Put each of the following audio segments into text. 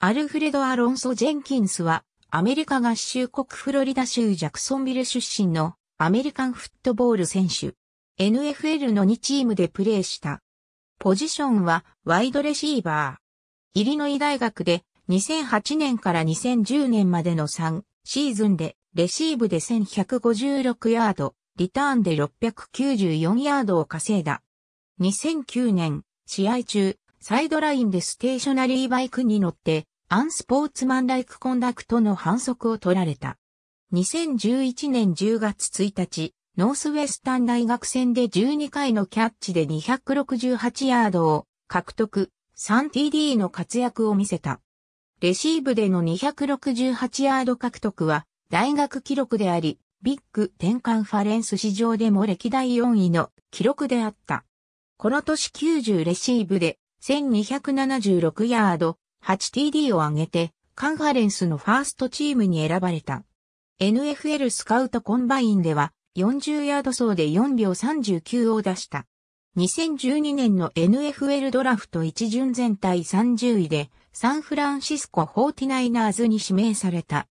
アルフレド・アロンソ・ジェンキンスは、アメリカ合衆国フロリダ州ジャクソンビル出身のアメリカンフットボール選手。NFL の2チームでプレーした。ポジションはワイドレシーバー。イリノイ大学で2008年から2010年までの3シーズンでレシーブで1156ヤード、リターンで694ヤードを稼いだ。2009年、試合中、サイドラインでステーショナリーバイクに乗ってアンスポーツマンライクコンダクトの反則を取られた。2011年10月1日、ノースウェスタン大学戦で12回のキャッチで268ヤードを獲得、3TD の活躍を見せた。レシーブでの268ヤード獲得は大学記録であり、ビッグ転換ファレンス史上でも歴代4位の記録であった。この年90レシーブで1276ヤード、8TD を挙げて、カンファレンスのファーストチームに選ばれた。NFL スカウトコンバインでは、40ヤード走で4秒39を出した。2012年の NFL ドラフト一巡全体30位で、サンフランシスコ 49ers に指名された。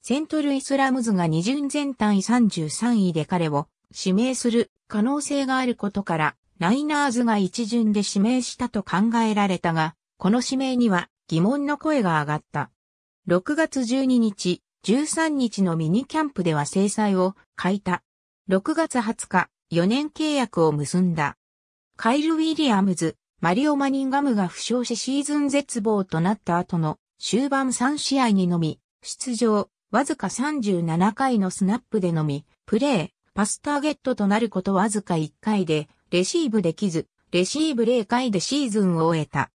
セントルイスラムズが二巡全体33位で彼を指名する可能性があることから、ナイナーズが一巡で指名したと考えられたが、この指名には疑問の声が上がった。6月12日、13日のミニキャンプでは制裁を欠いた。6月20日、4年契約を結んだ。カイル・ウィリアムズ、マリオ・マニンガムが負傷しシーズン絶望となった後の終盤3試合にのみ、出場、わずか37回のスナップでのみ、プレー、パスターゲットとなることわずか1回で、レシーブできず、レシーブ0回でシーズンを終えた。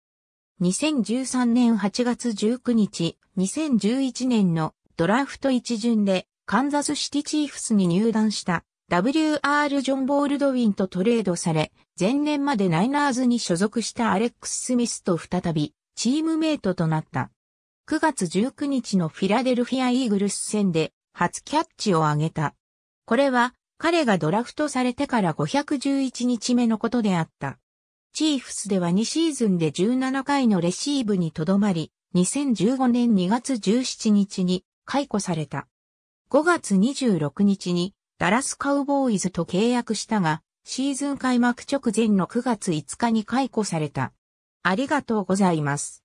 2013年8月19日、2011年のドラフト一巡でカンザスシティチーフスに入団した WR ジョン・ボールドウィンとトレードされ、前年までナイナーズに所属したアレックス・スミスと再びチームメイトとなった。9月19日のフィラデルフィア・イーグルス戦で初キャッチを挙げた。これは彼がドラフトされてから511日目のことであった。チーフスでは2シーズンで17回のレシーブにとどまり、2015年2月17日に解雇された。5月26日にダラスカウボーイズと契約したが、シーズン開幕直前の9月5日に解雇された。ありがとうございます。